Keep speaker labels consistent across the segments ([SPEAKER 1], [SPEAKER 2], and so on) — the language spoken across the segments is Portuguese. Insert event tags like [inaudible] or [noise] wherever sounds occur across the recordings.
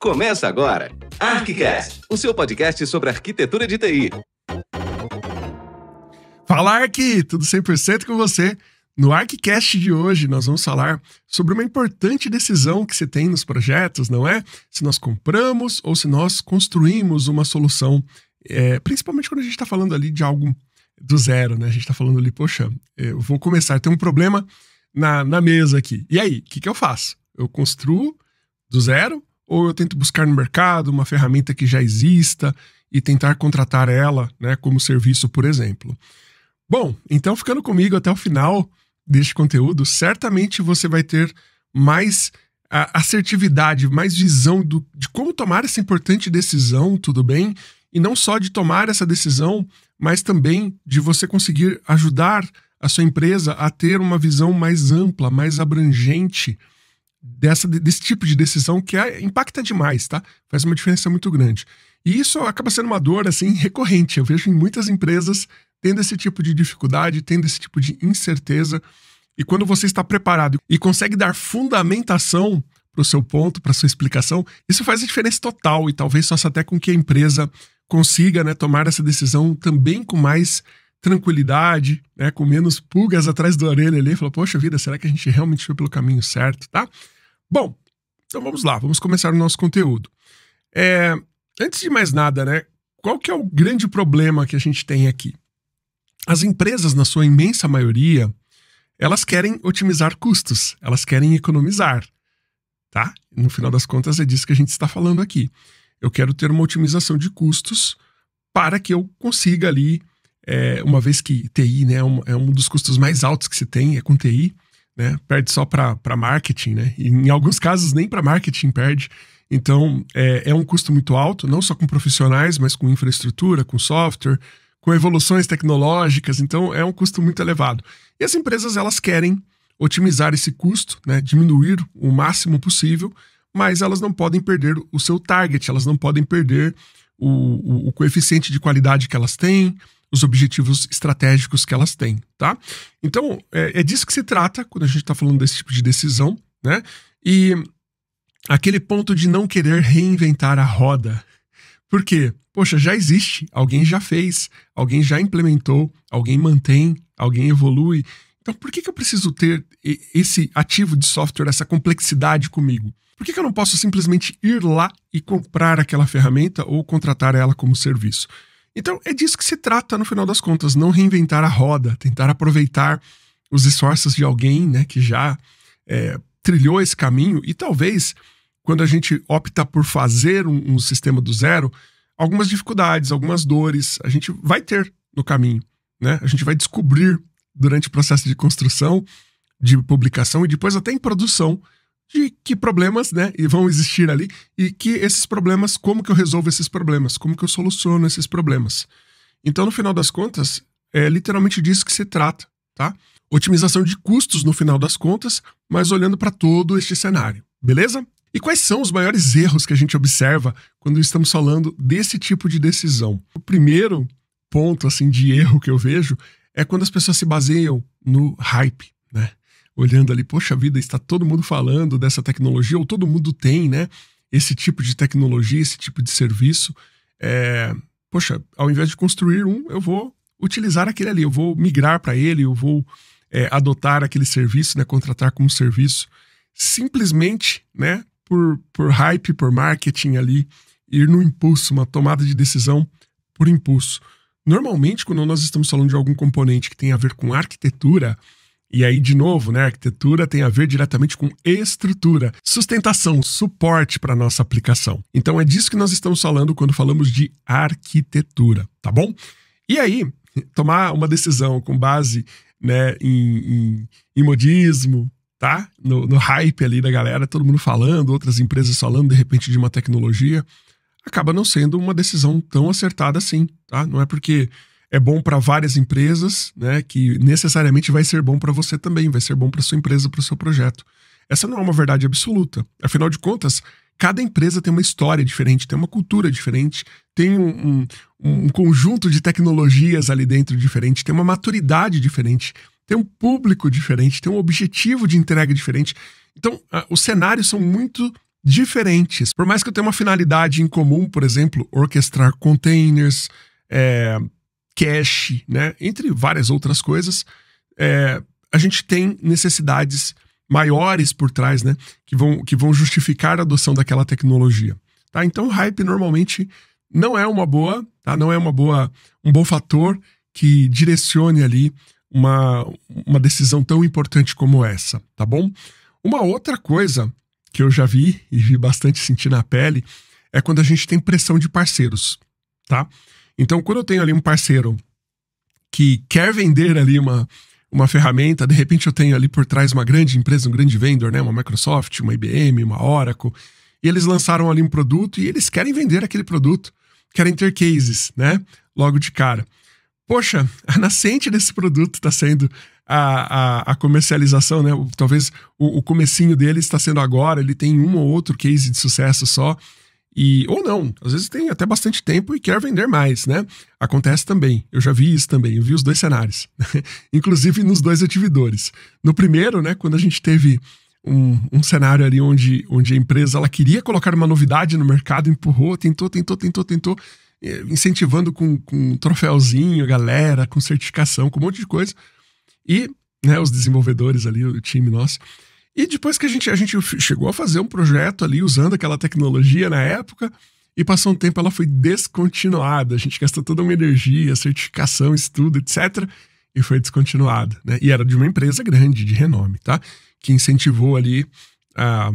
[SPEAKER 1] Começa agora, ArcCast, o seu podcast sobre arquitetura de TI. Fala Arc, tudo 100% com você? No ArcCast de hoje, nós vamos falar sobre uma importante decisão que se tem nos projetos, não é? Se nós compramos ou se nós construímos uma solução, é, principalmente quando a gente está falando ali de algo do zero, né? A gente está falando ali, poxa, é, eu vou começar, tem um problema na, na mesa aqui. E aí, o que, que eu faço? Eu construo do zero ou eu tento buscar no mercado uma ferramenta que já exista e tentar contratar ela né, como serviço, por exemplo. Bom, então ficando comigo até o final deste conteúdo, certamente você vai ter mais ah, assertividade, mais visão do, de como tomar essa importante decisão, tudo bem? E não só de tomar essa decisão, mas também de você conseguir ajudar a sua empresa a ter uma visão mais ampla, mais abrangente dessa, desse tipo de decisão que é, impacta demais, tá? Faz uma diferença muito grande. E isso acaba sendo uma dor, assim, recorrente. Eu vejo em muitas empresas tendo esse tipo de dificuldade, tendo esse tipo de incerteza. E quando você está preparado e consegue dar fundamentação para o seu ponto, para sua explicação, isso faz a diferença total e talvez faça até com que a empresa consiga né, tomar essa decisão também com mais tranquilidade, né, com menos pulgas atrás da orelha ali, falou: "Poxa vida, será que a gente realmente foi pelo caminho certo?", tá? Bom, então vamos lá, vamos começar o nosso conteúdo. É, antes de mais nada, né, qual que é o grande problema que a gente tem aqui? As empresas, na sua imensa maioria, elas querem otimizar custos, elas querem economizar, tá? No final das contas é disso que a gente está falando aqui. Eu quero ter uma otimização de custos para que eu consiga ali é, uma vez que TI né, é, um, é um dos custos mais altos que se tem, é com TI, né? Perde só para marketing, né? E em alguns casos nem para marketing perde. Então é, é um custo muito alto, não só com profissionais, mas com infraestrutura, com software, com evoluções tecnológicas. Então é um custo muito elevado. E as empresas elas querem otimizar esse custo, né? Diminuir o máximo possível, mas elas não podem perder o seu target, elas não podem perder o, o, o coeficiente de qualidade que elas têm os objetivos estratégicos que elas têm, tá? Então, é, é disso que se trata quando a gente está falando desse tipo de decisão, né? E aquele ponto de não querer reinventar a roda. Porque, poxa, já existe, alguém já fez, alguém já implementou, alguém mantém, alguém evolui. Então, por que, que eu preciso ter esse ativo de software, essa complexidade comigo? Por que, que eu não posso simplesmente ir lá e comprar aquela ferramenta ou contratar ela como serviço? Então, é disso que se trata no final das contas, não reinventar a roda, tentar aproveitar os esforços de alguém né, que já é, trilhou esse caminho e talvez quando a gente opta por fazer um, um, sistema do zero, algumas dificuldades, algumas dores, a gente vai ter no caminho, né? A gente vai descobrir durante o processo de construção, de publicação e depois até em produção de que problemas, né, e vão existir ali, e que esses problemas, como que eu resolvo esses problemas, como que eu soluciono esses problemas. Então, no final das contas, é literalmente disso que se trata, tá? Otimização de custos no final das contas, mas olhando para todo este cenário, beleza? E quais são os maiores erros que a gente observa quando estamos falando desse tipo de decisão? O primeiro ponto assim de erro que eu vejo é quando as pessoas se baseiam no hype, né? olhando ali, poxa vida, está todo mundo falando dessa tecnologia, ou todo mundo tem, né? Esse tipo de tecnologia, esse tipo de serviço. É, poxa, ao invés de construir um, eu vou utilizar aquele ali, eu vou migrar para ele, eu vou é, adotar aquele serviço, né? Contratar como serviço. Simplesmente, né? Por, por hype, por marketing ali, ir no impulso, uma tomada de decisão por impulso. Normalmente, quando nós estamos falando de algum componente que tem a ver com arquitetura, e aí, de novo, né, arquitetura tem a ver diretamente com estrutura, sustentação, suporte para nossa aplicação. Então é disso que nós estamos falando quando falamos de arquitetura, tá bom? E aí, tomar uma decisão com base né, em, em, em modismo, tá? No, no hype ali da galera, todo mundo falando, outras empresas falando de repente de uma tecnologia, acaba não sendo uma decisão tão acertada assim, tá? Não é porque é bom para várias empresas, né? Que necessariamente vai ser bom para você também, vai ser bom para sua empresa, para o seu projeto. Essa não é uma verdade absoluta. Afinal de contas, cada empresa tem uma história diferente, tem uma cultura diferente, tem um, um, um conjunto de tecnologias ali dentro diferente, tem uma maturidade diferente, tem um público diferente, tem um objetivo de entrega diferente. Então, os cenários são muito diferentes. Por mais que eu tenha uma finalidade em comum, por exemplo, orquestrar containers, é, cache, né? entre várias outras coisas, é, a gente tem necessidades maiores por trás, né? Que vão, que vão justificar a adoção daquela tecnologia. Tá? Então, o hype normalmente não é uma boa, tá? Não é uma boa, um bom fator que direcione ali uma, uma decisão tão importante como essa, tá bom? Uma outra coisa que eu já vi e vi bastante sentir na pele é quando a gente tem pressão de parceiros, tá? Então, quando eu tenho ali um parceiro que quer vender ali uma, uma ferramenta, de repente eu tenho ali por trás uma grande empresa, um grande vendedor, né? Uma Microsoft, uma IBM, uma Oracle. E eles lançaram ali um produto e eles querem vender aquele produto, querem ter cases, né? Logo de cara. Poxa, a nascente desse produto está sendo a, a, a, comercialização, né? Talvez o, o comecinho dele está sendo agora, ele tem um ou outro case de sucesso só. E, ou não, às vezes tem até bastante tempo e quer vender mais, né? Acontece também. Eu já vi isso também, eu vi os dois cenários, [laughs] inclusive nos dois atividores. No primeiro, né, quando a gente teve um, um, cenário ali onde, onde a empresa ela queria colocar uma novidade no mercado, empurrou, tentou, tentou, tentou, tentou, eh, incentivando com, com um troféuzinho, galera, com certificação, com um monte de coisa. E né, os desenvolvedores ali, o time nosso, e depois que a gente, a gente chegou a fazer um projeto ali usando aquela tecnologia na época, e passou um tempo ela foi descontinuada. A gente gastou toda uma energia, certificação, estudo, etc. E foi descontinuada, né? E era de uma empresa grande, de renome, tá? Que incentivou ali a,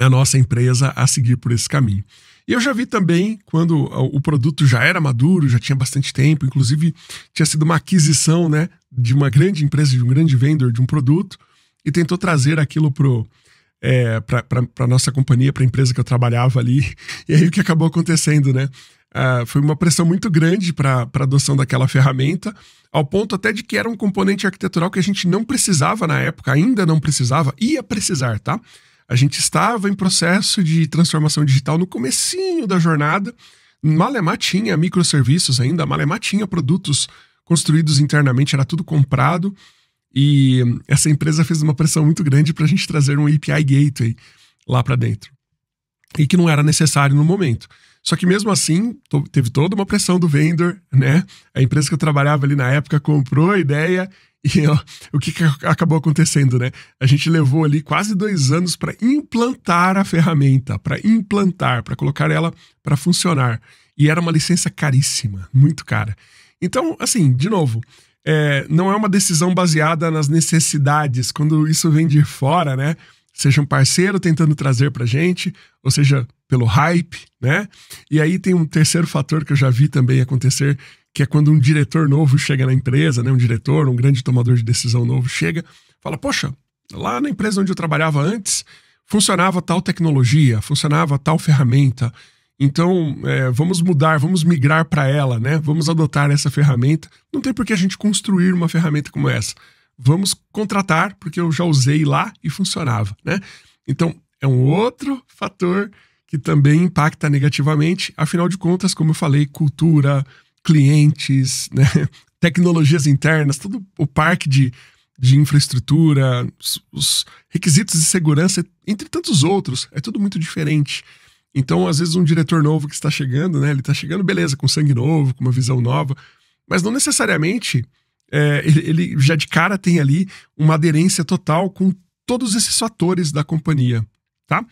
[SPEAKER 1] a nossa empresa a seguir por esse caminho. E eu já vi também quando o produto já era maduro, já tinha bastante tempo, inclusive tinha sido uma aquisição, né, de uma grande empresa, de um grande vendedor de um produto e tentou trazer aquilo pro é, para nossa companhia, para a empresa que eu trabalhava ali. [laughs] E aí o que acabou acontecendo, né? Ah, foi uma pressão muito grande para a adoção daquela ferramenta, ao ponto até de que era um componente arquitetural que a gente não precisava na época, ainda não precisava, ia precisar, tá? A gente estava em processo de transformação digital no comecinho da jornada, Malemar tinha microserviços ainda, Malemar tinha produtos construídos internamente, era tudo comprado, e essa empresa fez uma pressão muito grande para a gente trazer um API Gateway lá para dentro. E que não era necessário no momento. Só que mesmo assim, teve toda uma pressão do vendor, né? A empresa que eu trabalhava ali na época comprou a ideia e ó, o que, que, acabou acontecendo, né? A gente levou ali quase dois anos para implantar a ferramenta, para implantar, para colocar ela para funcionar. E era uma licença caríssima, muito cara. Então, assim, de novo, é, não é uma decisão baseada nas necessidades, quando isso vem de fora, né? Seja um parceiro tentando trazer pra gente, ou seja, pelo hype, né? E aí tem um terceiro fator que eu já vi também acontecer, que é quando um diretor novo chega na empresa, né? Um diretor, um grande tomador de decisão novo chega, fala: Poxa, lá na empresa onde eu trabalhava antes, funcionava tal tecnologia, funcionava tal ferramenta, então, é, vamos mudar, vamos migrar para ela, né? Vamos adotar essa ferramenta. Não tem por que a gente construir uma ferramenta como essa. Vamos contratar, porque eu já usei lá e funcionava, né? Então, é um outro fator que também impacta negativamente. Afinal de contas, como eu falei, cultura, clientes, né? [laughs] tecnologias internas, todo o parque de, de infraestrutura, os, os requisitos de segurança, entre tantos outros, é tudo muito diferente. Então, às vezes, um diretor novo que está chegando, né? Ele está chegando, beleza, com sangue novo, com uma visão nova, mas não necessariamente é, ele, ele já de cara tem ali uma aderência total com todos esses fatores da companhia, tá?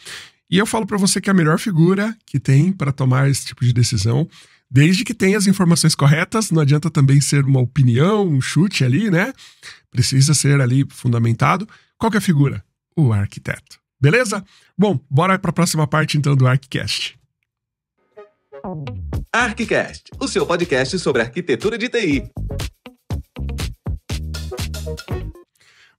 [SPEAKER 1] E eu falo para você que é a melhor figura que tem para tomar esse tipo de decisão, desde que tenha as informações corretas, não adianta também ser uma opinião, um chute ali, né? Precisa ser ali fundamentado. Qual que é a figura? O arquiteto. Beleza? Bom, bora para a próxima parte então do ArcCast. ArcCast, o seu podcast sobre arquitetura de TI.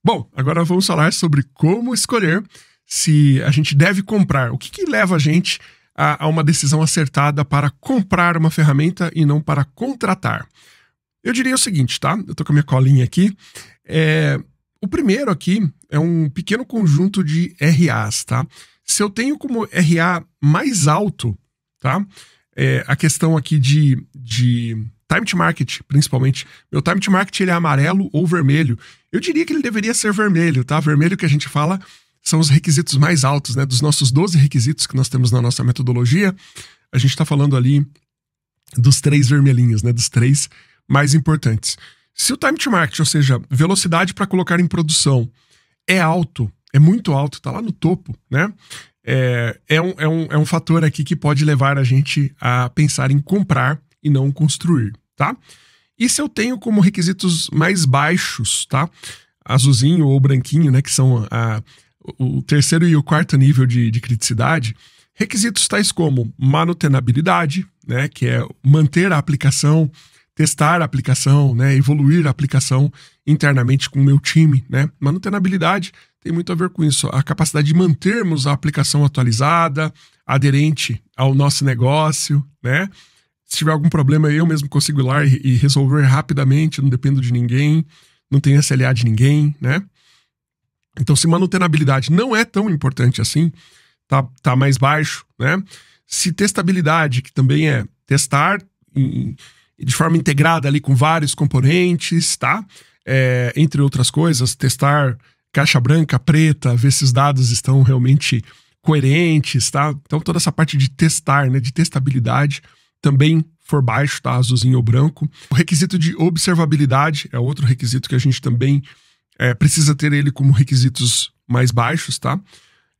[SPEAKER 1] Bom, agora vamos falar sobre como escolher se a gente deve comprar. O que, que leva a gente a, a, uma decisão acertada para comprar uma ferramenta e não para contratar? Eu diria o seguinte, tá? Eu tô com a minha colinha aqui. É, o primeiro aqui é um pequeno conjunto de RAs, tá? Se eu tenho como RA mais alto, tá? É, a questão aqui de, de time to market, principalmente. Meu time to market ele é amarelo ou vermelho. Eu diria que ele deveria ser vermelho, tá? Vermelho que a gente fala são os requisitos mais altos, né? Dos nossos 12 requisitos que nós temos na nossa metodologia, a gente está falando ali dos três vermelhinhos, né? Dos três mais importantes. Se o time to market, ou seja, velocidade para colocar em produção, é alto, é muito alto, está lá no topo, né? É, é, um, é, um, é um fator aqui que pode levar a gente a pensar em comprar e não construir, tá? se eu tenho como requisitos mais baixos, tá? Azulzinho ou branquinho, né? Que são a, o terceiro e o quarto nível de, de criticidade. Requisitos tais como manutenabilidade, né? Que é manter a aplicação testar a aplicação, né, evoluir a aplicação internamente com o meu time, né? Manutenabilidade tem muito a ver com isso, a capacidade de mantermos a aplicação atualizada, aderente ao nosso negócio, né? Se tiver algum problema, eu mesmo consigo ir lá e resolver rapidamente, não dependo de ninguém, não tenho SLA de ninguém, né? Então, se manutenabilidade não é tão importante assim, tá, tá mais baixo, né? Se testabilidade, que também é testar em, de forma integrada ali com vários componentes, tá? É, entre outras coisas, testar caixa branca, preta, ver se os dados estão realmente coerentes, tá? Então toda essa parte de testar, né, de testabilidade, também for baixo, tá? Azulzinho ou branco. O requisito de observabilidade é outro requisito que a gente também é, precisa ter ele como requisitos mais baixos, tá?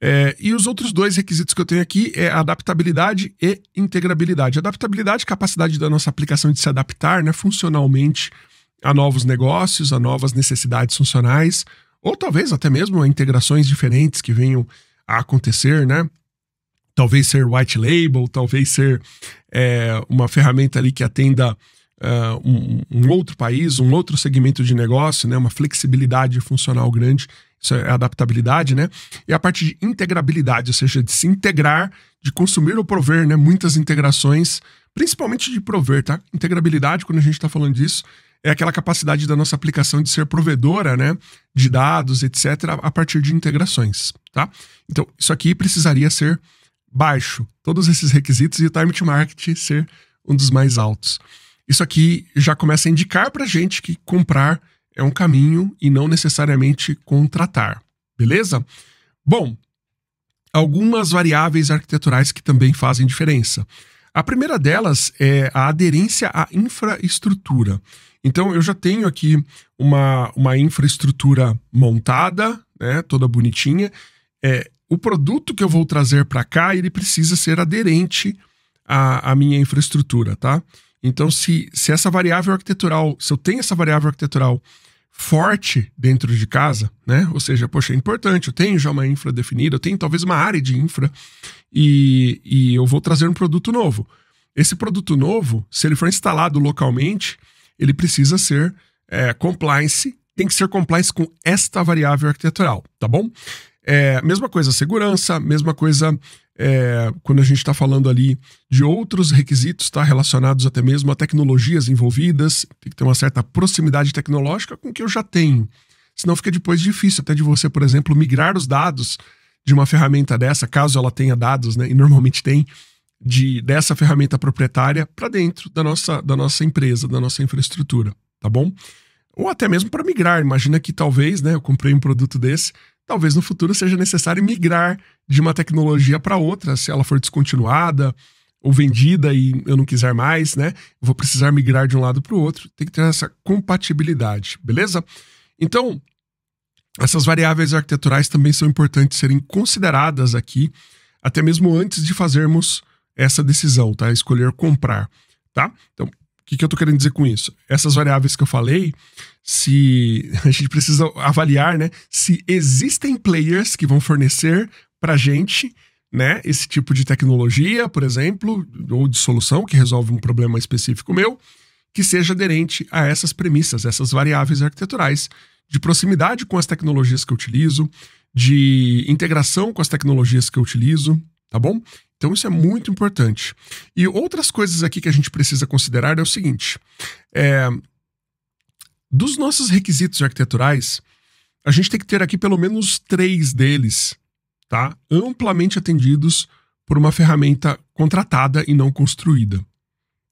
[SPEAKER 1] É, e os outros dois requisitos que eu tenho aqui é adaptabilidade e integrabilidade. Adaptabilidade, capacidade da nossa aplicação de se adaptar né, funcionalmente a novos negócios, a novas necessidades funcionais, ou talvez até mesmo a integrações diferentes que venham a acontecer, né? Talvez ser white label, talvez ser é, uma ferramenta ali que atenda Uh, um, um, outro país, um outro segmento de negócio, né, uma flexibilidade funcional grande. Isso é adaptabilidade, né? E a parte de integrabilidade, ou seja, de se integrar, de consumir ou prover, né? Muitas integrações, principalmente de prover, tá? Integrabilidade, quando a gente está falando disso, é aquela capacidade da nossa aplicação de ser provedora, né, de dados, etc, a partir de integrações, tá? Então, isso aqui precisaria ser baixo, todos esses requisitos e o time to market ser um dos mais altos. Isso aqui já começa a indicar pra gente que comprar é um caminho e não necessariamente contratar, beleza? Bom, algumas variáveis arquiteturais que também fazem diferença. A primeira delas é a aderência à infraestrutura. Então, eu já tenho aqui uma, uma infraestrutura montada, né, toda bonitinha. É, o produto que eu vou trazer para cá, ele precisa ser aderente à, à minha infraestrutura, tá? Então, se, se essa variável arquitetural, se eu tenho essa variável arquitetural forte dentro de casa, né? Ou seja, poxa, é importante, eu tenho já uma infra definida, eu tenho talvez uma área de infra e, e eu vou trazer um produto novo. Esse produto novo, se ele for instalado localmente, ele precisa ser é, compliance, tem que ser compliance com esta variável arquitetural, tá bom? É, mesma coisa segurança, mesma coisa é, quando a gente está falando ali de outros requisitos tá, relacionados até mesmo a tecnologias envolvidas, tem que ter uma certa proximidade tecnológica com o que eu já tenho. Senão fica depois difícil até de você, por exemplo, migrar os dados de uma ferramenta dessa, caso ela tenha dados, né, e normalmente tem, de dessa ferramenta proprietária para dentro da nossa, da nossa empresa, da nossa infraestrutura, tá bom? Ou até mesmo para migrar. Imagina que talvez, né, eu comprei um produto desse, talvez no futuro seja necessário migrar de uma tecnologia para outra, se ela for descontinuada ou vendida e eu não quiser mais, né? Vou precisar migrar de um lado para o outro. Tem que ter essa compatibilidade, beleza? Então, essas variáveis arquiteturais também são importantes serem consideradas aqui, até mesmo antes de fazermos essa decisão, tá? Escolher comprar, tá? Então, o que, que eu estou querendo dizer com isso? Essas variáveis que eu falei, se [laughs] a gente precisa avaliar, né, se existem players que vão fornecer para gente, né, esse tipo de tecnologia, por exemplo, ou de solução que resolve um problema específico meu, que seja aderente a essas premissas, essas variáveis arquiteturais de proximidade com as tecnologias que eu utilizo, de integração com as tecnologias que eu utilizo, tá bom? Então isso é muito importante. E outras coisas aqui que a gente precisa considerar é o seguinte: é, dos nossos requisitos arquiteturais, a gente tem que ter aqui pelo menos três deles, tá? Amplamente atendidos por uma ferramenta contratada e não construída,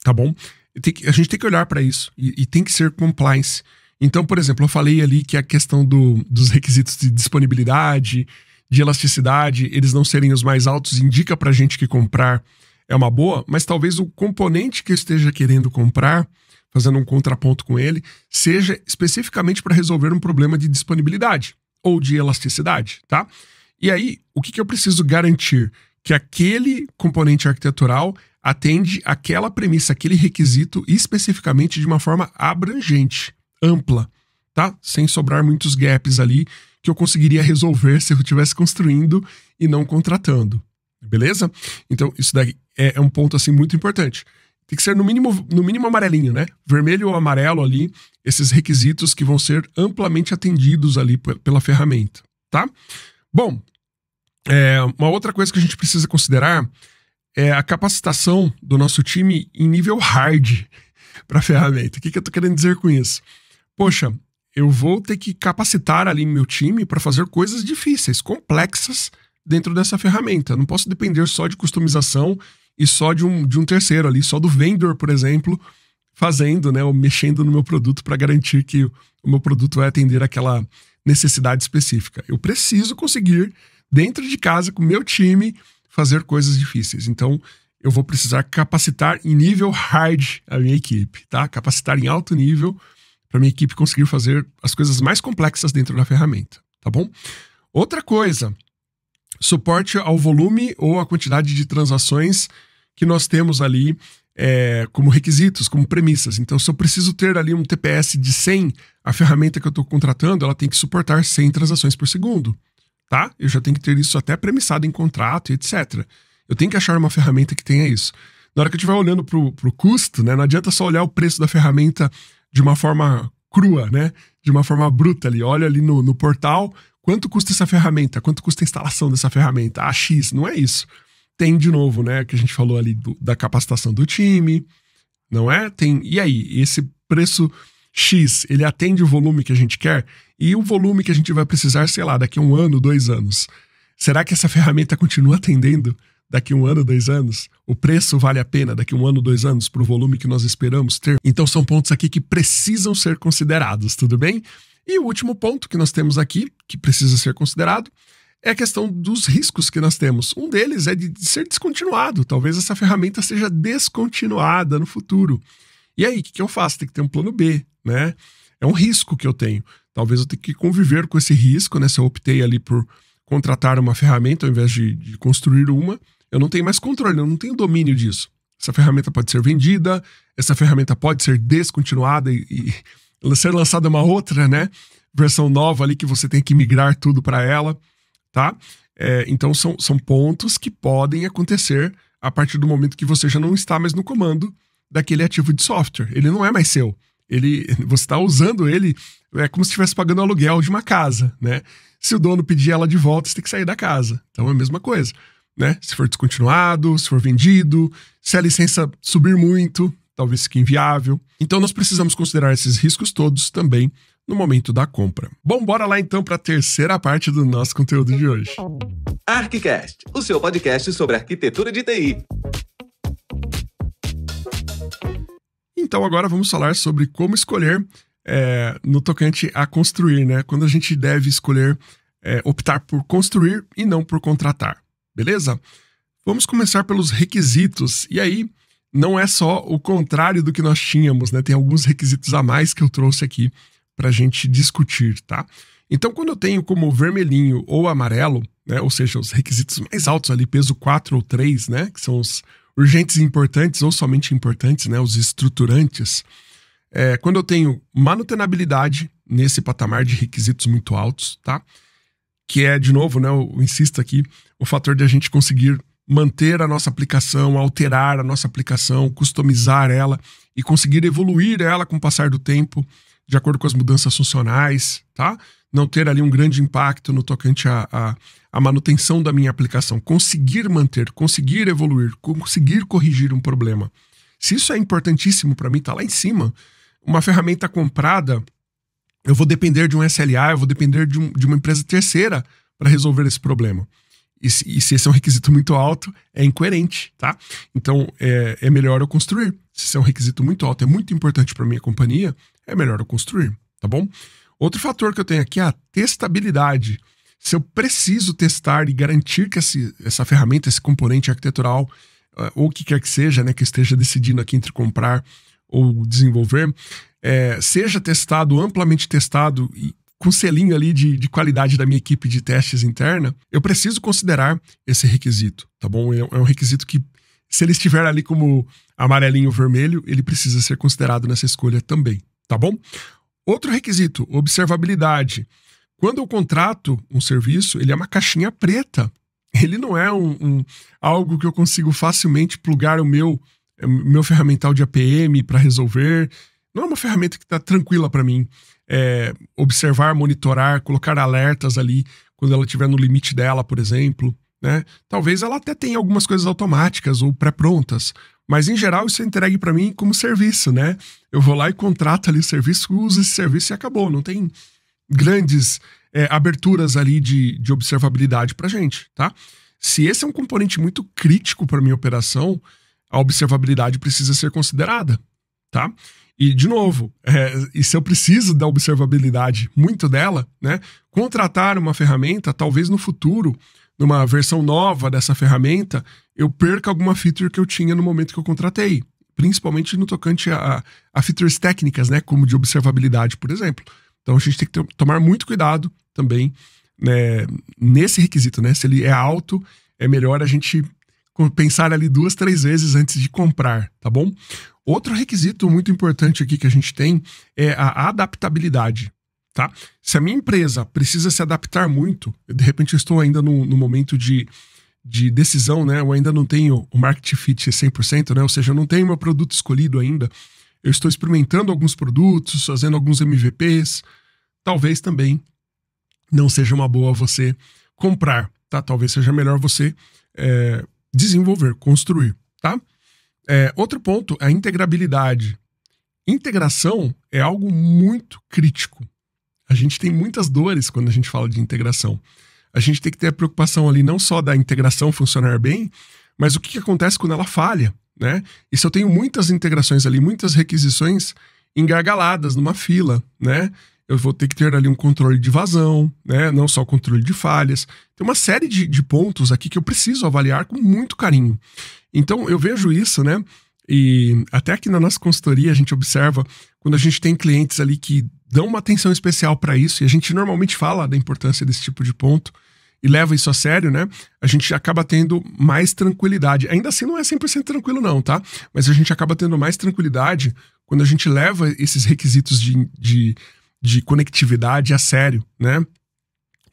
[SPEAKER 1] tá bom? Que, a gente tem que olhar para isso e, e, tem que ser compliance. Então, por exemplo, eu falei ali que a questão do, dos requisitos de disponibilidade de elasticidade, eles não serem os mais altos, indica para a gente que comprar é uma boa, mas talvez o componente que eu esteja querendo comprar, fazendo um contraponto com ele, seja especificamente para resolver um problema de disponibilidade ou de elasticidade, tá? E aí, o que, que eu preciso garantir? Que aquele componente arquitetural atende aquela premissa, aquele requisito especificamente de uma forma abrangente, ampla, tá? Sem sobrar muitos gaps ali que eu conseguiria resolver se eu estivesse construindo e não contratando. Beleza? Então, isso daí é, é um ponto assim muito importante. Tem que ser no mínimo, no mínimo amarelinho, né? Vermelho ou amarelo ali, esses requisitos que vão ser amplamente atendidos ali pela ferramenta, tá? Bom, é, uma outra coisa que a gente precisa considerar é a capacitação do nosso time em nível hard [laughs] para a ferramenta. O que, que eu estou querendo dizer com isso? Poxa, eu vou ter que capacitar ali meu time para fazer coisas difíceis, complexas dentro dessa ferramenta. não posso depender só de customização e só de um, de um terceiro ali, só do vendor, por exemplo, fazendo, né, ou mexendo no meu produto para garantir que o meu produto vai atender aquela necessidade específica. Eu preciso conseguir dentro de casa com meu time fazer coisas difíceis. Então, eu vou precisar capacitar em nível hard a minha equipe, tá? Capacitar em alto nível para minha equipe conseguir fazer as coisas mais complexas dentro da ferramenta, tá bom? Outra coisa, suporte ao volume ou à quantidade de transações que nós temos ali é, como requisitos, como premissas. Então, se eu preciso ter ali um TPS de 100, a ferramenta que eu estou contratando, ela tem que suportar 100 transações por segundo, tá? Eu já tenho que ter isso até premissado em contrato e etc. Eu tenho que achar uma ferramenta que tenha isso. Na hora que eu estiver olhando para o custo, né, não adianta só olhar o preço da ferramenta de uma forma crua, né? De uma forma bruta ali. Olha ali no, no portal, quanto custa essa ferramenta? Quanto custa a instalação dessa ferramenta? Ah, X, não é isso. Tem de novo, né? Que a gente falou ali do, da capacitação do time, não é? Tem. E aí, esse preço X, ele atende o volume que a gente quer? E o volume que a gente vai precisar, sei lá, daqui a um ano, dois anos. Será que essa ferramenta continua atendendo? daqui um ano, dois anos? O preço vale a pena daqui um ano, dois anos para o volume que nós esperamos ter? Então são pontos aqui que precisam ser considerados, tudo bem? E o último ponto que nós temos aqui, que precisa ser considerado, é a questão dos riscos que nós temos. Um deles é de ser descontinuado. Talvez essa ferramenta seja descontinuada no futuro. E aí, o que, eu faço? Tem que ter um plano B, né? É um risco que eu tenho. Talvez eu tenha que conviver com esse risco, né? Se eu optei ali por contratar uma ferramenta ao invés de, de construir uma, eu não tenho mais controle, eu não tenho domínio disso. Essa ferramenta pode ser vendida, essa ferramenta pode ser descontinuada e, e [laughs] ser lançada uma outra, né? Versão nova ali que você tem que migrar tudo para ela, tá? É, então são, são pontos que podem acontecer a partir do momento que você já não está mais no comando daquele ativo de software. Ele não é mais seu. Ele, [laughs] você está usando ele é como se estivesse pagando o aluguel de uma casa, né? Se o dono pedir ela de volta, você tem que sair da casa. Então é a mesma coisa né? Se for descontinuado, se for vendido, se a licença subir muito, talvez fique inviável. Então nós precisamos considerar esses riscos todos também no momento da compra. Bom, bora lá então para a terceira parte do nosso conteúdo de hoje. Arquicast, o seu podcast sobre arquitetura de TI. Então agora vamos falar sobre como escolher é, no tocante a construir, né? Quando a gente deve escolher é, optar por construir e não por contratar beleza? Vamos começar pelos requisitos. E aí, não é só o contrário do que nós tínhamos, né? Tem alguns requisitos a mais que eu trouxe aqui para a gente discutir, tá? Então, quando eu tenho como vermelhinho ou amarelo, né, ou seja, os requisitos mais altos ali, peso 4 ou 3, né, que são os urgentes e importantes ou somente importantes, né, os estruturantes, é, quando eu tenho manutenabilidade nesse patamar de requisitos muito altos, tá? Que é, de novo, né, eu insisto aqui, o fator de a gente conseguir manter a nossa aplicação, alterar a nossa aplicação, customizar ela e conseguir evoluir ela com o passar do tempo, de acordo com as mudanças funcionais, tá? Não ter ali um grande impacto no tocante à, à, à manutenção da minha aplicação. Conseguir manter, conseguir evoluir, conseguir corrigir um problema. Se isso é importantíssimo para mim, tá lá em cima. Uma ferramenta comprada, eu vou depender de um SLA, eu vou depender de, um, de uma empresa terceira para resolver esse problema e se, e se, esse é um requisito muito alto, é incoerente, tá? Então, é, é melhor eu construir. Se esse é um requisito muito alto, é muito importante para minha companhia, é melhor eu construir, tá bom? Outro fator que eu tenho aqui é a testabilidade. Se eu preciso testar e garantir que esse, essa ferramenta, esse componente arquitetural, eh, ou o que quer que seja, né, que esteja decidindo aqui entre comprar ou desenvolver, é, seja testado, amplamente testado e, com selinho ali de, de qualidade da minha equipe de testes interna, eu preciso considerar esse requisito, tá bom? É, é, um requisito que, se ele estiver ali como amarelinho ou vermelho, ele precisa ser considerado nessa escolha também, tá bom? Outro requisito, observabilidade. Quando eu contrato um serviço, ele é uma caixinha preta. Ele não é um, um algo que eu consigo facilmente plugar o meu meu ferramental de APM para resolver. Não é uma ferramenta que está tranquila para mim é, observar, monitorar, colocar alertas ali quando ela estiver no limite dela, por exemplo. Né? Talvez ela até tenha algumas coisas automáticas ou pré-prontas, mas em geral isso é entregue para mim como serviço, né? Eu vou lá e contrato ali o serviço, uso esse serviço e acabou. Não tem grandes é, aberturas ali de, de observabilidade para gente, tá? Se esse é um componente muito crítico para minha operação, a observabilidade precisa ser considerada, tá? E, de novo, é, e se eu preciso da observabilidade muito dela, né? Contratar uma ferramenta, talvez no futuro, numa versão nova dessa ferramenta, eu perca alguma feature que eu tinha no momento que eu contratei. Principalmente no tocante a, a features técnicas, né? Como de observabilidade, por exemplo. Então a gente tem que ter, tomar muito cuidado também né, nesse requisito, né? Se ele é alto, é melhor a gente pensar ali duas, três vezes antes de comprar, tá bom? Outro requisito muito importante aqui que a gente tem é a adaptabilidade. Tá? Se a minha empresa precisa se adaptar muito, eu, de repente eu estou ainda no, no momento de, de decisão, né? Eu ainda não tenho o market fit 100%, né? Ou seja, eu não tenho meu produto escolhido ainda. Eu estou experimentando alguns produtos, fazendo alguns MVPs. Talvez também não seja uma boa você comprar, tá? Talvez seja melhor você é, desenvolver, construir, tá? É, outro ponto, é a integrabilidade. Integração é algo muito crítico. A gente tem muitas dores quando a gente fala de integração. A gente tem que ter a preocupação ali não só da integração funcionar bem, mas o que, que acontece quando ela falha, né? E se eu tenho muitas integrações ali, muitas requisições engargaladas numa fila, né? eu vou ter que ter ali um controle de vazão, né? não só controle de falhas. Tem uma série de, de pontos aqui que eu preciso avaliar com muito carinho. Então eu vejo isso, né? E até aqui na nossa consultoria a gente observa quando a gente tem clientes ali que dão uma atenção especial para isso, e a gente normalmente fala da importância desse tipo de ponto e leva isso a sério, né? A gente acaba tendo mais tranquilidade. Ainda assim não é 100% tranquilo não, tá? Mas a gente acaba tendo mais tranquilidade quando a gente leva esses requisitos de, de de conectividade a é sério, né?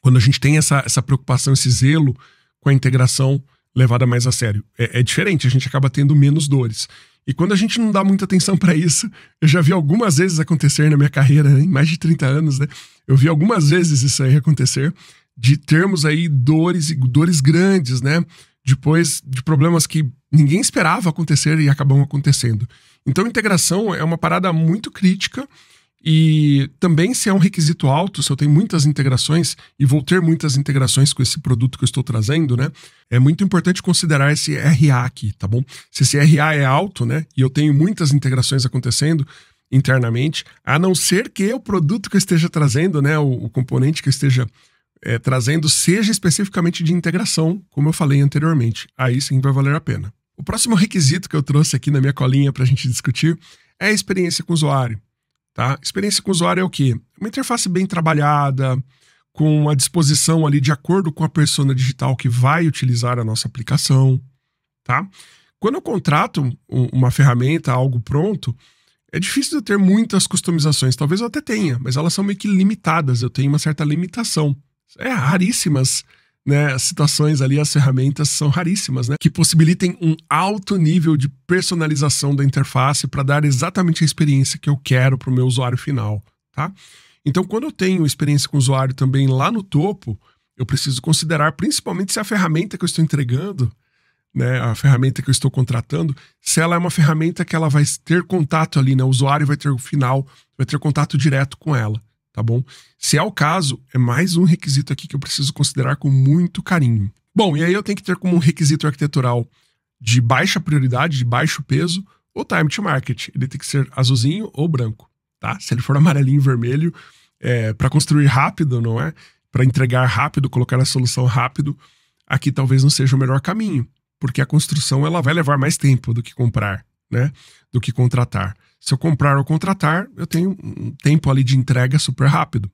[SPEAKER 1] Quando a gente tem essa, essa preocupação, esse zelo com a integração levada mais a sério. É, é diferente, a gente acaba tendo menos dores. E quando a gente não dá muita atenção para isso, eu já vi algumas vezes acontecer na minha carreira, em mais de 30 anos, né? Eu vi algumas vezes isso aí acontecer, de termos aí dores, dores grandes, né? Depois de problemas que ninguém esperava acontecer e acabam acontecendo. Então, integração é uma parada muito crítica e também se é um requisito alto, se eu tenho muitas integrações e vou ter muitas integrações com esse produto que eu estou trazendo, né? É muito importante considerar esse RA aqui, tá bom? Se esse RA é alto, né? E eu tenho muitas integrações acontecendo internamente, a não ser que o produto que eu esteja trazendo, né? O, o componente que eu esteja é, trazendo seja especificamente de integração, como eu falei anteriormente. Aí sim vai valer a pena. O próximo requisito que eu trouxe aqui na minha colinha para a gente discutir é a experiência com o usuário. Tá? Experiência com o usuário é o quê? Uma interface bem trabalhada, com a disposição ali de acordo com a persona digital que vai utilizar a nossa aplicação, tá? Quando eu contrato uma ferramenta, algo pronto, é difícil eu ter muitas customizações. Talvez eu até tenha, mas elas são meio que limitadas. Eu tenho uma certa limitação. É raríssimas né, as situações ali, as ferramentas são raríssimas, né, que possibilitem um alto nível de personalização da interface para dar exatamente a experiência que eu quero para o meu usuário final, tá? Então, quando eu tenho experiência com o usuário também lá no topo, eu preciso considerar principalmente se a ferramenta que eu estou entregando, né, a ferramenta que eu estou contratando, se ela é uma ferramenta que ela vai ter contato ali, né, o usuário vai ter o final, vai ter contato direto com ela tá bom? Se é o caso, é mais um requisito aqui que eu preciso considerar com muito carinho. Bom, e aí eu tenho que ter como um requisito arquitetural de baixa prioridade, de baixo peso, o time to market. Ele tem que ser azulzinho ou branco, tá? Se ele for amarelinho e vermelho, é, para construir rápido, não é? Para entregar rápido, colocar a solução rápido, aqui talvez não seja o melhor caminho, porque a construção ela vai levar mais tempo do que comprar, né? Do que contratar. Se eu comprar ou contratar, eu tenho um tempo ali de entrega super rápido,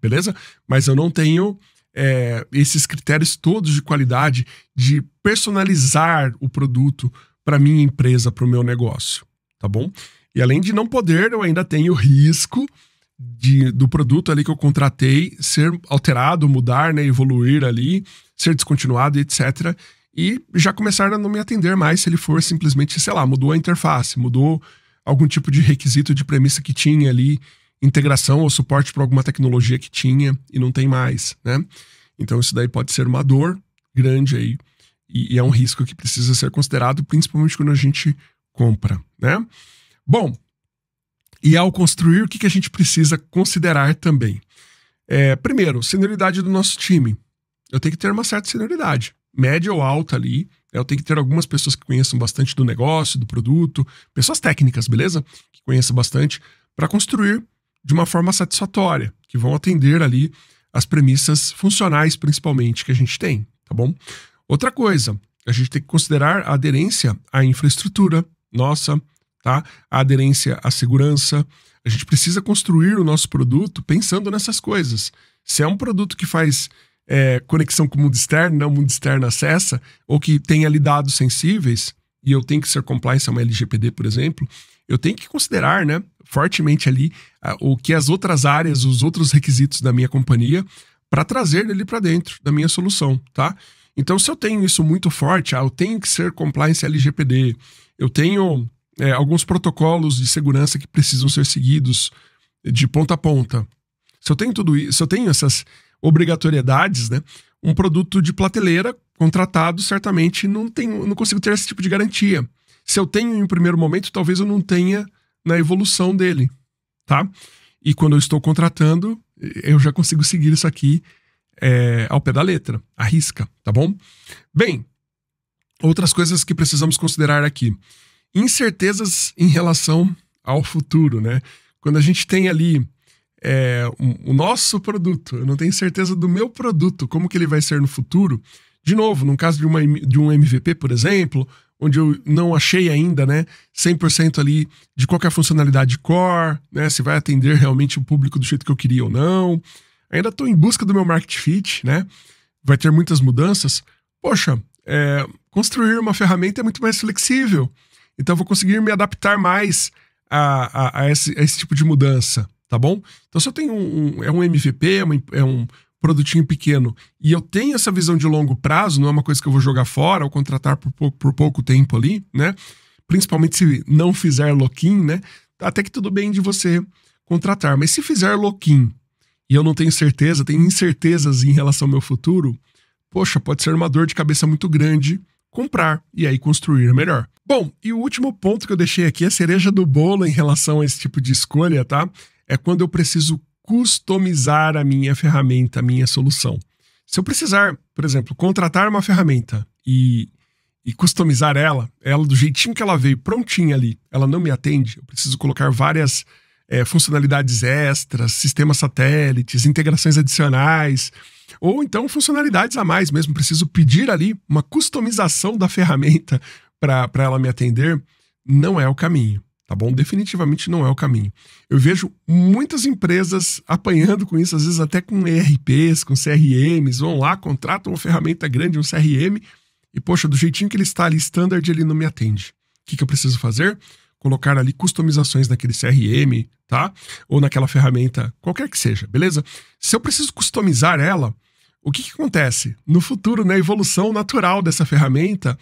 [SPEAKER 1] beleza? Mas eu não tenho é, esses critérios todos de qualidade de personalizar o produto para minha empresa, para o meu negócio, tá bom? E além de não poder, eu ainda tenho risco de, do produto ali que eu contratei ser alterado, mudar, né, evoluir ali, ser descontinuado, etc. E já começar a não me atender mais se ele for simplesmente, sei lá, mudou a interface, mudou algum tipo de requisito de premissa que tinha ali, integração ou suporte para alguma tecnologia que tinha e não tem mais, né? Então isso daí pode ser uma dor grande aí e, e é um risco que precisa ser considerado, principalmente quando a gente compra, né? Bom, e ao construir, o que, que a gente precisa considerar também? É, primeiro, senioridade do nosso time. Eu tenho que ter uma certa senioridade, média ou alta ali, é, eu tenho que ter algumas pessoas que conheçam bastante do negócio, do produto, pessoas técnicas, beleza? Que conheçam bastante, para construir de uma forma satisfatória, que vão atender ali as premissas funcionais, principalmente, que a gente tem, tá bom? Outra coisa, a gente tem que considerar a aderência à infraestrutura nossa, tá? A aderência à segurança. A gente precisa construir o nosso produto pensando nessas coisas. Se é um produto que faz é, conexão com o mundo externo, não né? o mundo externo acessa, ou que tenha ali dados sensíveis, e eu tenho que ser compliance a uma LGPD, por exemplo, eu tenho que considerar né, fortemente ali a, o que as outras áreas, os outros requisitos da minha companhia, para trazer ele para dentro da minha solução, tá? Então, se eu tenho isso muito forte, ah, eu tenho que ser compliance LGPD, eu tenho é, alguns protocolos de segurança que precisam ser seguidos de ponta a ponta. Se eu tenho tudo isso, se eu tenho essas, obrigatoriedades, né? Um produto de prateleira contratado, certamente não, tem, não consigo ter esse tipo de garantia. Se eu tenho em um primeiro momento, talvez eu não tenha na evolução dele, tá? E quando eu estou contratando, eu já consigo seguir isso aqui é, ao pé da letra, à risca, tá bom? Bem, outras coisas que precisamos considerar aqui. Incertezas em relação ao futuro, né? Quando a gente tem ali é, o nosso produto, eu não tenho certeza do meu produto, como que ele vai ser no futuro. De novo, no caso de, uma, de um MVP, por exemplo, onde eu não achei ainda, né, 100% ali de qual é a funcionalidade core, né, se vai atender realmente o público do jeito que eu queria ou não. Ainda estou em busca do meu market fit, né, vai ter muitas mudanças. Poxa, é, construir uma ferramenta é muito mais flexível, então eu vou conseguir me adaptar mais a, a, a, esse, a esse tipo de mudança, tá bom? Então, se eu tenho um, um é um MVP, é, uma, é um produtinho pequeno e eu tenho essa visão de longo prazo, não é uma coisa que eu vou jogar fora ou contratar por, por, por pouco tempo ali, né? Principalmente se não fizer lock-in, né? Até que tudo bem de você contratar, mas se fizer lock-in e eu não tenho certeza, tenho incertezas em relação ao meu futuro, poxa, pode ser uma dor de cabeça muito grande comprar e aí construir melhor. Bom, e o último ponto que eu deixei aqui é a cereja do bolo em relação a esse tipo de escolha, tá? é quando eu preciso customizar a minha ferramenta, a minha solução. Se eu precisar, por exemplo, contratar uma ferramenta e, e customizar ela, ela do jeitinho que ela veio, prontinha ali, ela não me atende, eu preciso colocar várias é, funcionalidades extras, sistemas satélites, integrações adicionais, ou então funcionalidades a mais mesmo, preciso pedir ali uma customização da [laughs] ferramenta para ela me atender, não é o caminho tá bom? Definitivamente não é o caminho. Eu vejo muitas empresas apanhando com isso, às vezes até com ERPs, com CRMs, vão lá, contratam uma ferramenta grande, um CRM, e poxa, do jeitinho que ele está ali, standard, ele não me atende. O que, que eu preciso fazer? Colocar ali customizações naquele CRM, tá? Ou naquela ferramenta, qualquer que seja, beleza? Se eu preciso customizar ela, o que, que acontece? No futuro, na né, evolução natural dessa ferramenta,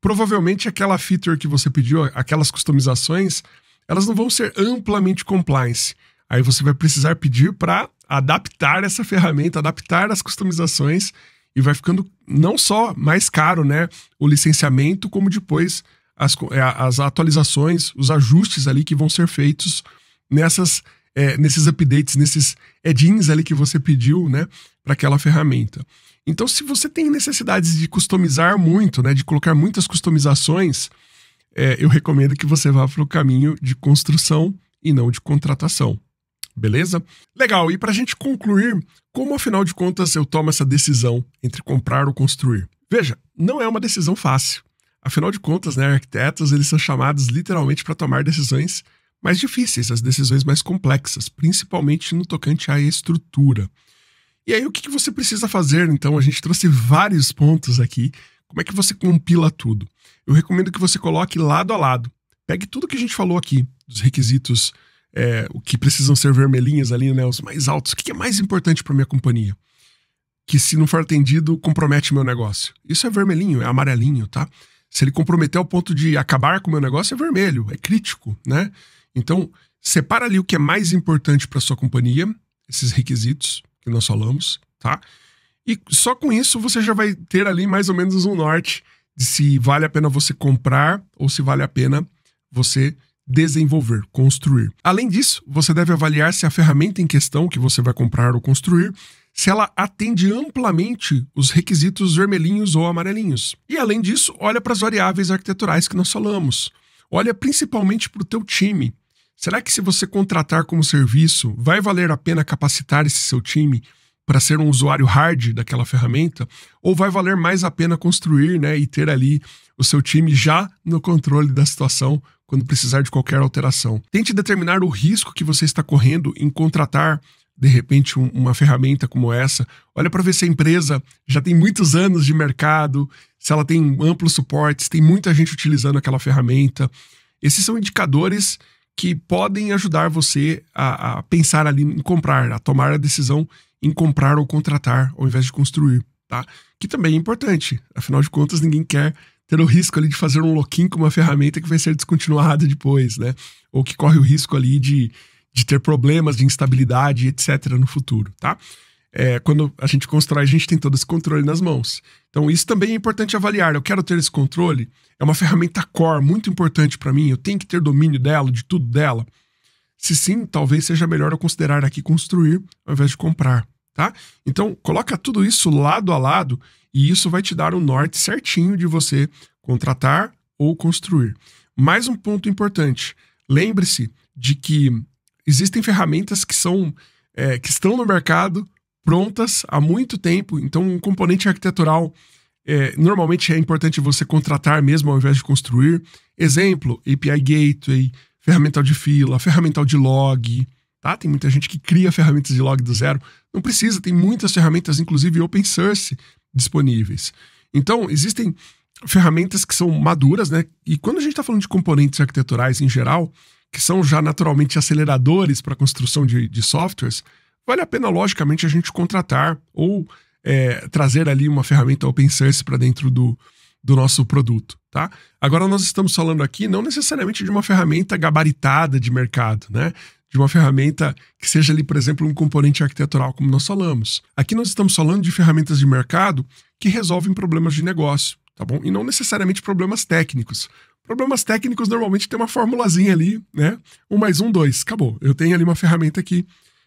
[SPEAKER 1] provavelmente aquela feature que você pediu, aquelas customizações, elas não vão ser amplamente compliance. Aí você vai precisar pedir para adaptar essa ferramenta, adaptar as customizações e vai ficando não só mais caro, né, o licenciamento, como depois as, é, as atualizações, os ajustes ali que vão ser feitos nessas é, nesses updates, nesses add-ins ali que você pediu, né, para aquela ferramenta. Então, se você tem necessidades de customizar muito, né, de colocar muitas customizações, é, eu recomendo que você vá para o caminho de construção e não de contratação. Beleza? Legal. E para a gente concluir, como afinal de contas eu tomo essa decisão entre comprar ou construir? Veja, não é uma decisão fácil. Afinal de contas, né, arquitetos eles são chamados literalmente para tomar decisões mais difíceis, as decisões mais complexas, principalmente no tocante à estrutura. E aí, o que, que você precisa fazer? Então, a gente trouxe vários pontos aqui. Como é que você compila tudo? Eu recomendo que você coloque lado a lado. Pegue tudo que a gente falou aqui, dos requisitos, é, o que precisam ser vermelhinhas ali, né? Os mais altos. O que é mais importante para minha companhia? Que se não for atendido, compromete meu negócio. Isso é vermelhinho, é amarelinho, tá? Se ele comprometer ao ponto de acabar com o meu negócio, é vermelho, é crítico, né? Então, separa ali o que é mais importante para sua companhia, esses requisitos, que nós falamos, tá? E só com isso você já vai ter ali mais ou menos um norte de se vale a pena você comprar ou se vale a pena você desenvolver, construir. Além disso, você deve avaliar se a ferramenta em questão que você vai comprar ou construir, se ela atende amplamente os requisitos vermelhinhos ou amarelinhos. E além disso, olha para as variáveis arquiteturais que nós falamos. Olha principalmente para o teu time. Será que se você contratar como serviço, vai valer a pena capacitar esse seu time para ser um usuário hard daquela ferramenta? Ou vai valer mais a pena construir né, e ter ali o seu time já no controle da situação quando precisar de qualquer alteração? Tente determinar o risco que você está correndo em contratar de repente um, uma ferramenta como essa. Olha para ver se a empresa já tem muitos anos de mercado, se ela tem amplo suporte, se tem muita gente utilizando aquela ferramenta. Esses são indicadores que podem ajudar você a, a, pensar ali em comprar, a tomar a decisão em comprar ou contratar, ao invés de construir, tá? Que também é importante. Afinal de contas, ninguém quer ter o risco ali de fazer um loquinho com uma ferramenta que vai ser descontinuada depois, né? Ou que corre o risco ali de, de ter problemas de instabilidade, etc., no futuro, tá? é, quando a gente constrói, a gente tem todo esse controle nas mãos. Então, isso também é importante avaliar. Eu quero ter esse controle, é uma ferramenta core muito importante para mim, eu tenho que ter domínio dela, de tudo dela. Se sim, talvez seja melhor eu considerar aqui construir ao invés de comprar, tá? Então, coloca tudo isso lado a lado e isso vai te dar um norte certinho de você contratar ou construir. Mais um ponto importante: lembre-se de que existem ferramentas que são é, que estão no mercado prontas há muito tempo. Então, um componente arquitetural é, normalmente é importante você contratar mesmo ao invés de construir. Exemplo, API Gateway, ferramental de fila, ferramental de log. Tá? Tem muita gente que cria ferramentas de log do zero. Não precisa, tem muitas ferramentas, inclusive open source, disponíveis. Então, existem ferramentas que são maduras, né? E quando a gente está falando de componentes arquiteturais em geral, que são já naturalmente aceleradores para a construção de, de softwares, vale a pena, logicamente, a gente contratar ou é, trazer ali uma ferramenta open source para dentro do, do nosso produto, tá? Agora, nós estamos falando aqui não necessariamente de uma ferramenta gabaritada de mercado, né? De uma ferramenta que seja ali, por exemplo, um componente arquitetural, como nós falamos. Aqui nós estamos falando de ferramentas de mercado que resolvem problemas de negócio, tá bom? E não necessariamente problemas técnicos. Problemas técnicos normalmente tem uma formulazinha ali, né? Um mais um, dois, acabou. Eu tenho ali uma ferramenta que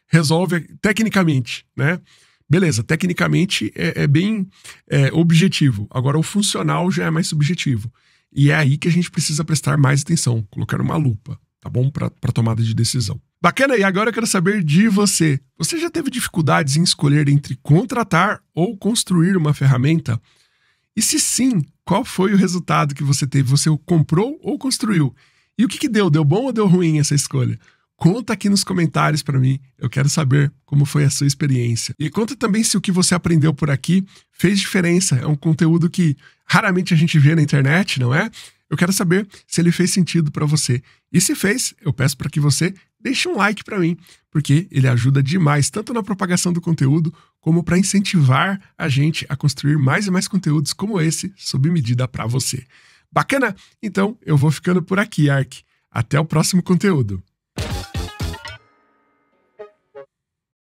[SPEAKER 1] resolve tecnicamente, né? Beleza, tecnicamente é, é bem é, objetivo. Agora, o funcional já é mais subjetivo. E é aí que a gente precisa prestar mais atenção, colocar uma lupa, tá bom? Para tomada de decisão. Bacana, e agora eu quero saber de você. Você já teve dificuldades em escolher entre contratar ou construir uma ferramenta? E se sim, qual foi o resultado que você teve? Você comprou ou construiu? E o que, que deu? Deu bom ou deu ruim essa escolha? Conta aqui nos comentários para mim. Eu quero saber como foi a sua experiência. E conta também se o que você aprendeu por aqui fez diferença. É um conteúdo que raramente a gente vê na internet, não é? Eu quero saber se ele fez sentido para você. E se fez, eu peço para que você deixe um like para mim, porque ele ajuda demais tanto na propagação do conteúdo como para incentivar a gente a construir mais e mais conteúdos como esse sob medida para você. Bacana? Então eu vou ficando por aqui, Ark. Até o próximo conteúdo.